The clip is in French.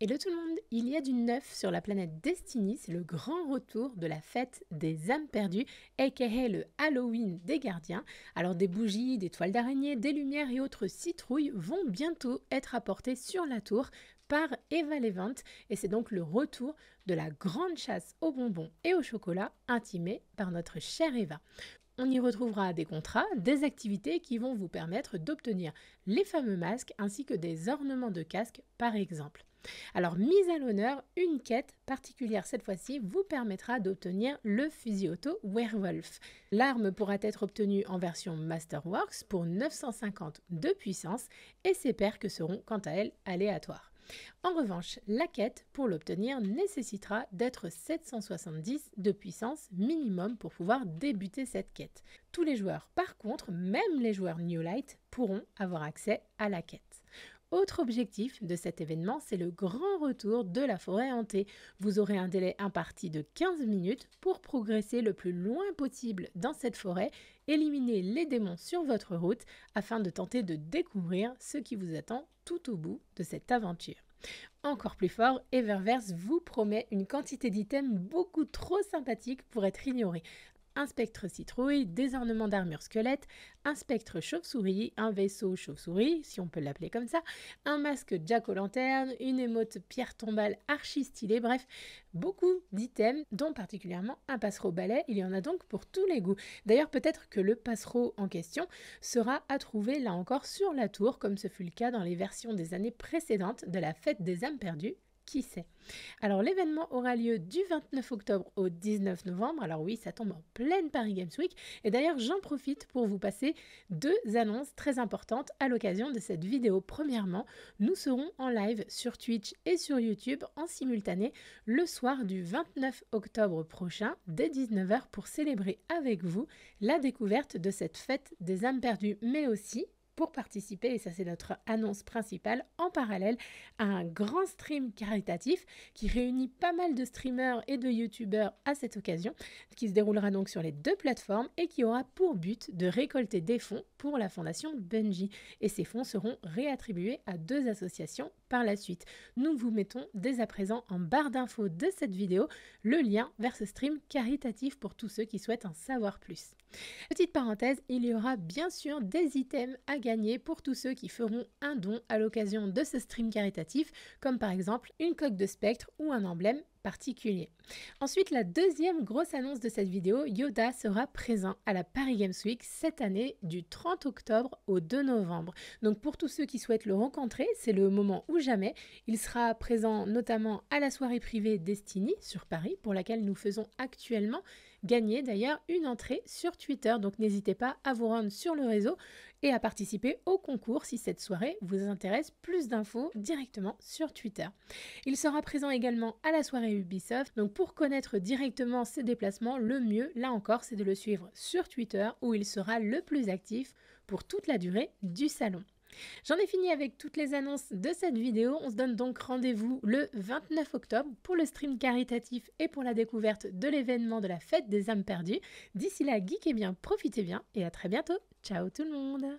Et de tout le monde, il y a du neuf sur la planète Destiny, c'est le grand retour de la fête des âmes perdues, aka le Halloween des gardiens. Alors des bougies, des toiles d'araignée, des lumières et autres citrouilles vont bientôt être apportées sur la tour par Eva Levent et c'est donc le retour de la grande chasse aux bonbons et au chocolat intimée par notre chère Eva. On y retrouvera des contrats, des activités qui vont vous permettre d'obtenir les fameux masques ainsi que des ornements de casque par exemple. Alors, mise à l'honneur, une quête particulière cette fois-ci vous permettra d'obtenir le fusil auto Werewolf. L'arme pourra être obtenue en version Masterworks pour 950 de puissance et ses que seront quant à elles aléatoires. En revanche, la quête, pour l'obtenir, nécessitera d'être 770 de puissance minimum pour pouvoir débuter cette quête. Tous les joueurs, par contre, même les joueurs New Light, pourront avoir accès à la quête. Autre objectif de cet événement, c'est le grand retour de la forêt hantée. Vous aurez un délai imparti de 15 minutes pour progresser le plus loin possible dans cette forêt, éliminer les démons sur votre route afin de tenter de découvrir ce qui vous attend tout au bout de cette aventure. Encore plus fort, Eververse vous promet une quantité d'items beaucoup trop sympathiques pour être ignorés un spectre citrouille, des ornements d'armure squelette, un spectre chauve-souris, un vaisseau chauve-souris, si on peut l'appeler comme ça, un masque jack-o'-lanterne, une émote pierre tombale archi stylée, bref, beaucoup d'items, dont particulièrement un passereau balai. Il y en a donc pour tous les goûts. D'ailleurs, peut-être que le passereau en question sera à trouver là encore sur la tour, comme ce fut le cas dans les versions des années précédentes de la fête des âmes perdues qui sait Alors l'événement aura lieu du 29 octobre au 19 novembre. Alors oui, ça tombe en pleine Paris Games Week. Et d'ailleurs, j'en profite pour vous passer deux annonces très importantes à l'occasion de cette vidéo. Premièrement, nous serons en live sur Twitch et sur YouTube en simultané le soir du 29 octobre prochain dès 19h pour célébrer avec vous la découverte de cette fête des âmes perdues, mais aussi pour participer, et ça c'est notre annonce principale, en parallèle à un grand stream caritatif qui réunit pas mal de streamers et de youtubeurs à cette occasion, qui se déroulera donc sur les deux plateformes et qui aura pour but de récolter des fonds pour la fondation Benji. Et ces fonds seront réattribués à deux associations par la suite. Nous vous mettons dès à présent en barre d'infos de cette vidéo le lien vers ce stream caritatif pour tous ceux qui souhaitent en savoir plus. Petite parenthèse, il y aura bien sûr des items à gagner pour tous ceux qui feront un don à l'occasion de ce stream caritatif, comme par exemple une coque de spectre ou un emblème particulier. Ensuite, la deuxième grosse annonce de cette vidéo, Yoda sera présent à la Paris Games Week cette année du 30 octobre au 2 novembre. Donc pour tous ceux qui souhaitent le rencontrer, c'est le moment ou jamais. Il sera présent notamment à la soirée privée Destiny sur Paris pour laquelle nous faisons actuellement gagner d'ailleurs une entrée sur Twitter. Donc n'hésitez pas à vous rendre sur le réseau et à participer au concours si cette soirée vous intéresse. Plus d'infos directement sur Twitter. Il sera présent également à la soirée Ubisoft. Donc pour connaître directement ses déplacements, le mieux, là encore, c'est de le suivre sur Twitter où il sera le plus actif pour toute la durée du salon. J'en ai fini avec toutes les annonces de cette vidéo. On se donne donc rendez-vous le 29 octobre pour le stream caritatif et pour la découverte de l'événement de la fête des âmes perdues. D'ici là, geek et bien, profitez bien et à très bientôt. Ciao tout le monde